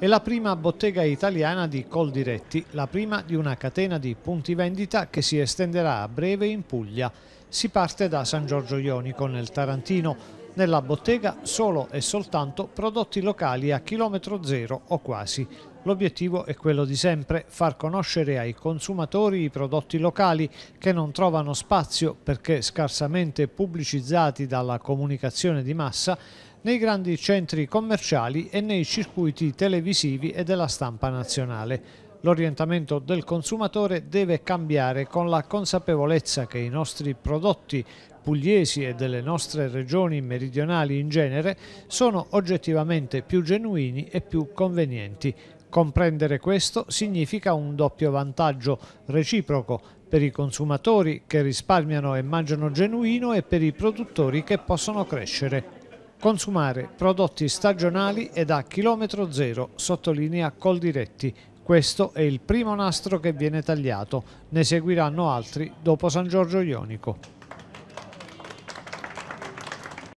è la prima bottega italiana di Coldiretti, la prima di una catena di punti vendita che si estenderà a breve in Puglia. Si parte da San Giorgio Ionico nel Tarantino, nella bottega solo e soltanto prodotti locali a chilometro zero o quasi. L'obiettivo è quello di sempre, far conoscere ai consumatori i prodotti locali che non trovano spazio perché scarsamente pubblicizzati dalla comunicazione di massa nei grandi centri commerciali e nei circuiti televisivi e della stampa nazionale. L'orientamento del consumatore deve cambiare con la consapevolezza che i nostri prodotti pugliesi e delle nostre regioni meridionali in genere sono oggettivamente più genuini e più convenienti. Comprendere questo significa un doppio vantaggio reciproco per i consumatori che risparmiano e mangiano genuino e per i produttori che possono crescere. Consumare prodotti stagionali ed a chilometro zero, sottolinea Coldiretti. Questo è il primo nastro che viene tagliato, ne seguiranno altri dopo San Giorgio Ionico.